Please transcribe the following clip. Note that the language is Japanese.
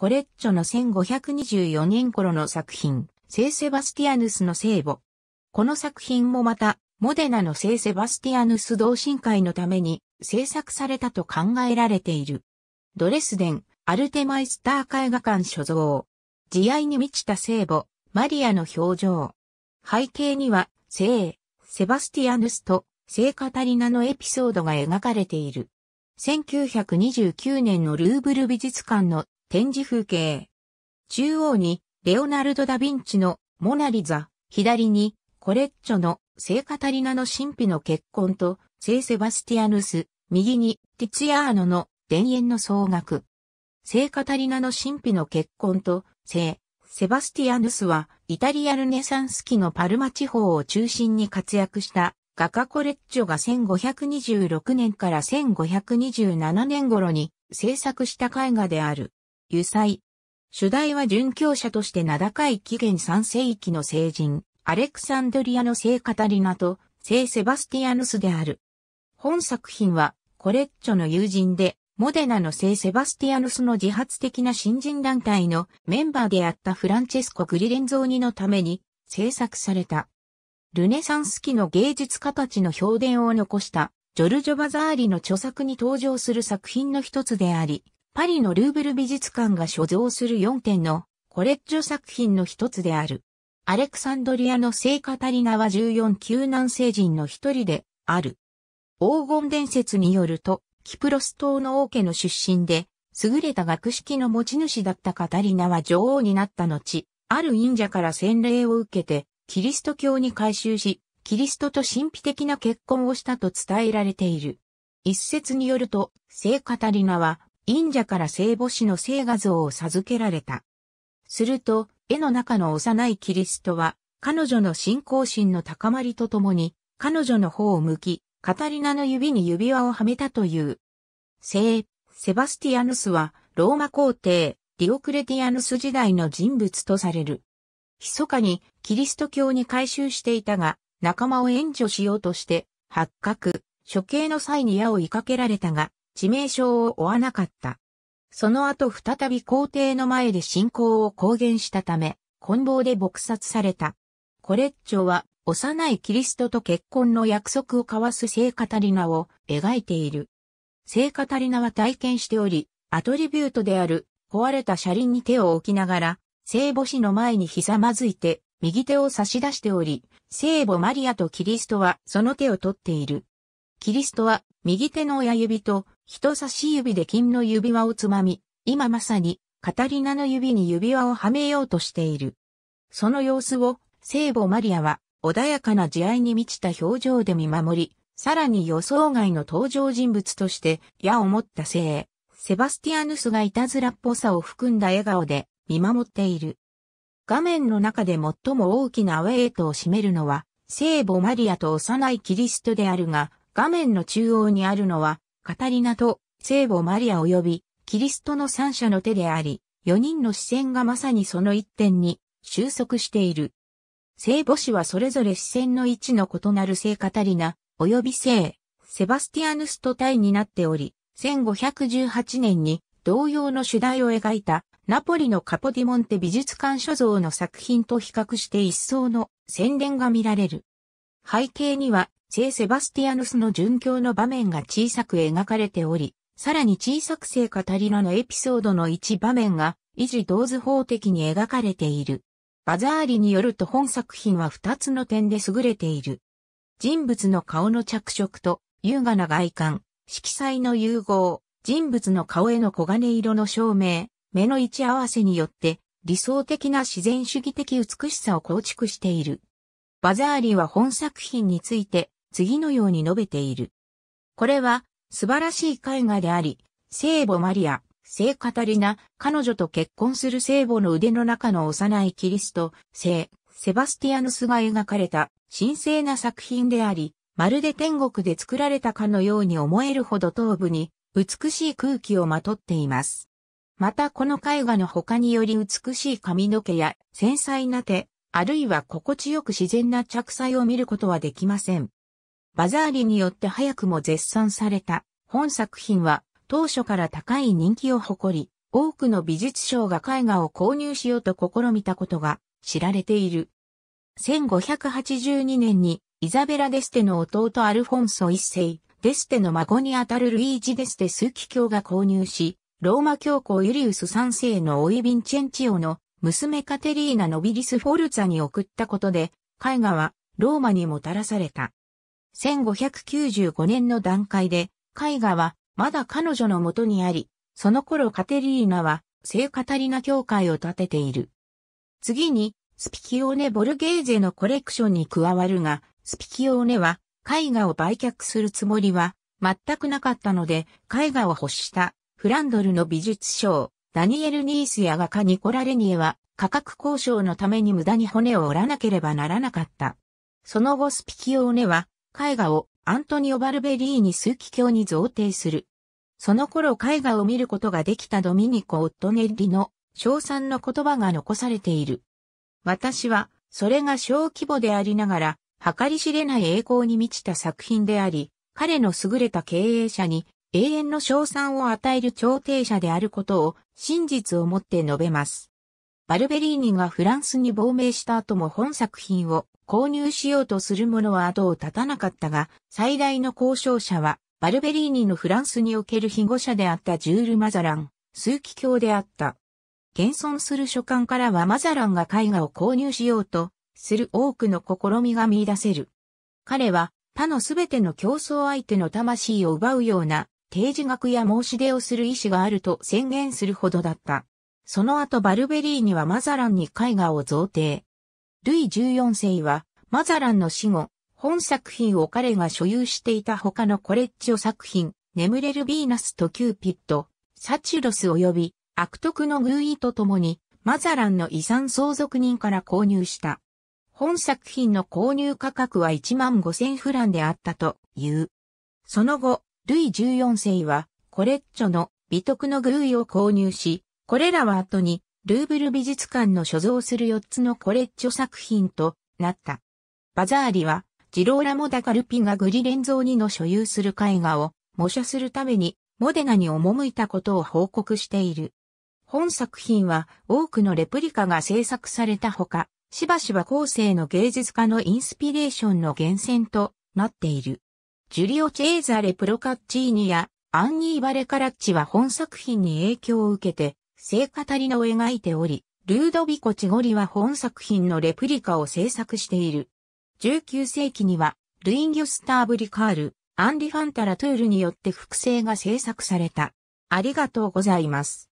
コレッチョの1524年頃の作品、聖セバスティアヌスの聖母。この作品もまた、モデナの聖セバスティアヌス同心会のために制作されたと考えられている。ドレスデン、アルテマイスター絵画館所蔵。慈愛に満ちた聖母、マリアの表情。背景には、聖、セバスティアヌスと聖カタリナのエピソードが描かれている。1929年のルーブル美術館の展示風景。中央に、レオナルド・ダ・ヴィンチのモナリザ、左に、コレッチョの聖カタリナの神秘の結婚と聖セバスティアヌス、右にティツィアーノの田園の総額。聖カタリナの神秘の結婚と聖セバスティアヌスはイタリアルネサンス期のパルマ地方を中心に活躍した画家コレッチョが1526年から1527年頃に制作した絵画である。油彩。主題は殉教者として名高い紀元3世紀の聖人、アレクサンドリアの聖カタリナと聖セバスティアヌスである。本作品は、コレッチョの友人で、モデナの聖セバスティアヌスの自発的な新人団体のメンバーであったフランチェスコ・グリレンゾーニのために制作された。ルネサンス期の芸術家たちの評伝を残したジョルジョ・バザーリの著作に登場する作品の一つであり、パリのルーブル美術館が所蔵する4点のコレッジョ作品の一つである。アレクサンドリアの聖カタリナは14救難聖人の一人である。黄金伝説によると、キプロス島の王家の出身で、優れた学識の持ち主だったカタリナは女王になった後、ある忍者から洗礼を受けて、キリスト教に改宗し、キリストと神秘的な結婚をしたと伝えられている。一説によると、聖カタリナは隠者から聖母子の聖画像を授けられた。すると、絵の中の幼いキリストは、彼女の信仰心の高まりとともに、彼女の方を向き、カタリナの指に指輪をはめたという。聖、セバスティアヌスは、ローマ皇帝、ディオクレティアヌス時代の人物とされる。密かに、キリスト教に改宗していたが、仲間を援助しようとして、発覚、処刑の際に矢を追いかけられたが、致命傷を負わなかった。その後再び皇帝の前で信仰を公言したため、棍棒で撲殺された。コレッチョは幼いキリストと結婚の約束を交わす聖カタリナを描いている。聖カタリナは体験しており、アトリビュートである壊れた車輪に手を置きながら、聖母子の前にひざまずいて、右手を差し出しており、聖母マリアとキリストはその手を取っている。キリストは右手の親指と人差し指で金の指輪をつまみ、今まさに、カタリナの指に指輪をはめようとしている。その様子を、聖母マリアは、穏やかな慈愛に満ちた表情で見守り、さらに予想外の登場人物として、矢を持った聖、セバスティアヌスがいたずらっぽさを含んだ笑顔で、見守っている。画面の中で最も大きなアウェイトを占めるのは、聖母マリアと幼いキリストであるが、画面の中央にあるのは、カタリナと聖母マリア及びキリストの三者の手であり、四人の視線がまさにその一点に収束している。聖母子はそれぞれ視線の位置の異なる聖カタリナ、及び聖、セバスティアヌスと対になっており、1518年に同様の主題を描いたナポリのカポディモンテ美術館所蔵の作品と比較して一層の宣伝が見られる。背景には、聖セバスティアヌスの殉教の場面が小さく描かれており、さらに小さく聖カタリナのエピソードの一場面が、維持同図法的に描かれている。バザーリによると本作品は2つの点で優れている。人物の顔の着色と優雅な外観、色彩の融合、人物の顔への黄金色の照明、目の位置合わせによって理想的な自然主義的美しさを構築している。バザーリは本作品について次のように述べている。これは素晴らしい絵画であり、聖母マリア、聖カタリナ、彼女と結婚する聖母の腕の中の幼いキリスト、聖、セバスティアヌスが描かれた神聖な作品であり、まるで天国で作られたかのように思えるほど頭部に美しい空気をまとっています。またこの絵画の他により美しい髪の毛や繊細な手、あるいは心地よく自然な着彩を見ることはできません。バザーリによって早くも絶賛された本作品は当初から高い人気を誇り、多くの美術商が絵画を購入しようと試みたことが知られている。1582年にイザベラ・デステの弟アルフォンソ一世、デステの孫にあたるルイージ・デステ数奇教が購入し、ローマ教皇ユリウス三世のオヴィンチェンチオの娘カテリーナ・ノビリス・フォルツァに送ったことで、絵画はローマにもたらされた。1595年の段階で、絵画はまだ彼女のもとにあり、その頃カテリーナは聖カタリナ教会を建てている。次に、スピキオーネ・ボルゲーゼのコレクションに加わるが、スピキオーネは絵画を売却するつもりは全くなかったので、絵画を欲したフランドルの美術賞、ダニエル・ニースや画家ニコラ・レニエは価格交渉のために無駄に骨を折らなければならなかった。その後スピキオーネは絵画をアントニオ・バルベリーに数奇鏡に贈呈する。その頃絵画を見ることができたドミニコ・オットネッリの称賛の言葉が残されている。私はそれが小規模でありながら計り知れない栄光に満ちた作品であり、彼の優れた経営者に永遠の賞賛を与える調停者であることを真実をもって述べます。バルベリーニがフランスに亡命した後も本作品を購入しようとする者は後を絶たなかったが、最大の交渉者は、バルベリーニのフランスにおける被護者であったジュール・マザラン、枢機卿であった。現存する書簡からはマザランが絵画を購入しようとする多くの試みが見出せる。彼は他のすべての競争相手の魂を奪うような定時学や申し出をする意思があると宣言するほどだった。その後バルベリーにはマザランに絵画を贈呈。ルイ14世はマザランの死後、本作品を彼が所有していた他のコレッジオ作品、眠れるヴィーナスとキューピッド、サチュロス及び悪徳の偶意とと共に、マザランの遺産相続人から購入した。本作品の購入価格は1万5000フランであったという。その後、ルイ14世は、コレッチョの美徳のグルイを購入し、これらは後に、ルーブル美術館の所蔵する4つのコレッチョ作品となった。バザーリは、ジローラモダカルピがグリレンゾーニの所有する絵画を模写するために、モデナに赴いたことを報告している。本作品は多くのレプリカが制作されたほか、しばしば後世の芸術家のインスピレーションの源泉となっている。ジュリオ・チェーザレ・プロカッチーニやアンニー・バレカラッチは本作品に影響を受けて、聖カタリナを描いており、ルードビコ・チゴリは本作品のレプリカを制作している。19世紀には、ルイン・ギュスターブ・リカール、アンリ・ファンタラ・トゥールによって複製が制作された。ありがとうございます。